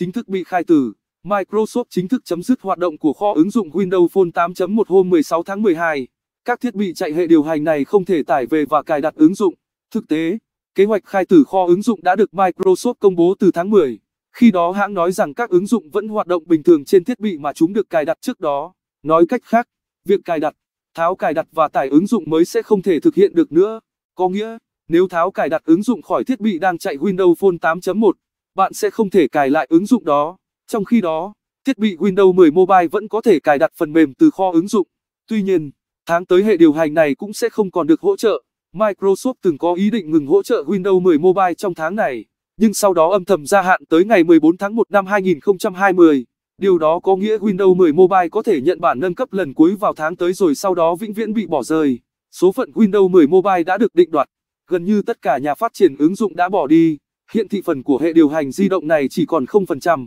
chính thức bị khai tử, Microsoft chính thức chấm dứt hoạt động của kho ứng dụng Windows Phone 8.1 hôm 16 tháng 12. Các thiết bị chạy hệ điều hành này không thể tải về và cài đặt ứng dụng. Thực tế, kế hoạch khai tử kho ứng dụng đã được Microsoft công bố từ tháng 10. Khi đó hãng nói rằng các ứng dụng vẫn hoạt động bình thường trên thiết bị mà chúng được cài đặt trước đó. Nói cách khác, việc cài đặt, tháo cài đặt và tải ứng dụng mới sẽ không thể thực hiện được nữa. Có nghĩa, nếu tháo cài đặt ứng dụng khỏi thiết bị đang chạy Windows Phone 8.1 bạn sẽ không thể cài lại ứng dụng đó. Trong khi đó, thiết bị Windows 10 Mobile vẫn có thể cài đặt phần mềm từ kho ứng dụng. Tuy nhiên, tháng tới hệ điều hành này cũng sẽ không còn được hỗ trợ. Microsoft từng có ý định ngừng hỗ trợ Windows 10 Mobile trong tháng này, nhưng sau đó âm thầm gia hạn tới ngày 14 tháng 1 năm 2020. Điều đó có nghĩa Windows 10 Mobile có thể nhận bản nâng cấp lần cuối vào tháng tới rồi sau đó vĩnh viễn bị bỏ rơi. Số phận Windows 10 Mobile đã được định đoạt, gần như tất cả nhà phát triển ứng dụng đã bỏ đi. Hiện thị phần của hệ điều hành di động này chỉ còn 0%.